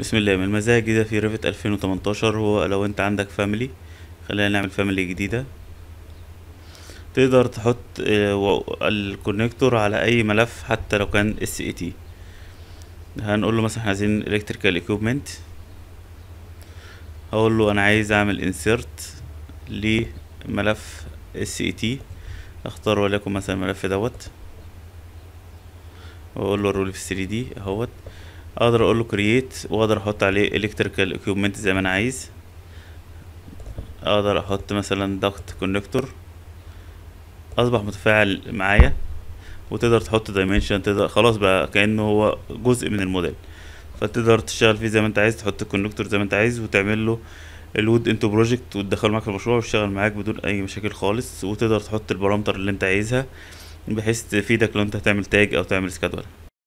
بسم الله من المزايا الجديدة في ريفت 2018 هو لو انت عندك فاميلي خلينا نعمل فاميلي جديدة تقدر تحط آه، الكونكتور على اي ملف حتى لو كان اس اي تي هنقول له مثلا احنا عايزين الكتريكال ايكوبمنت هقول له انا عايز اعمل انسيرت لملف اس اي تي اختار وليكن مثلا الملف دوت واقول له الرول في 3 دي اهوت اقدر اقول له كرييت واقدر احط عليه الكتريكال اكيوبمنت زي ما انا عايز اقدر احط مثلا ضغط كونكتور اصبح متفاعل معايا وتقدر تحط دايمنشن تقدر خلاص بقى كانه هو جزء من الموديل فتقدر تشتغل فيه زي ما انت عايز تحط الكونكتور زي ما انت عايز وتعمل له الود انتو بروجكت وتدخله معاك المشروع ويشتغل معاك بدون اي مشاكل خالص وتقدر تحط البارامتر اللي انت عايزها بحيث تفيدك لو انت هتعمل تاج او تعمل سكادول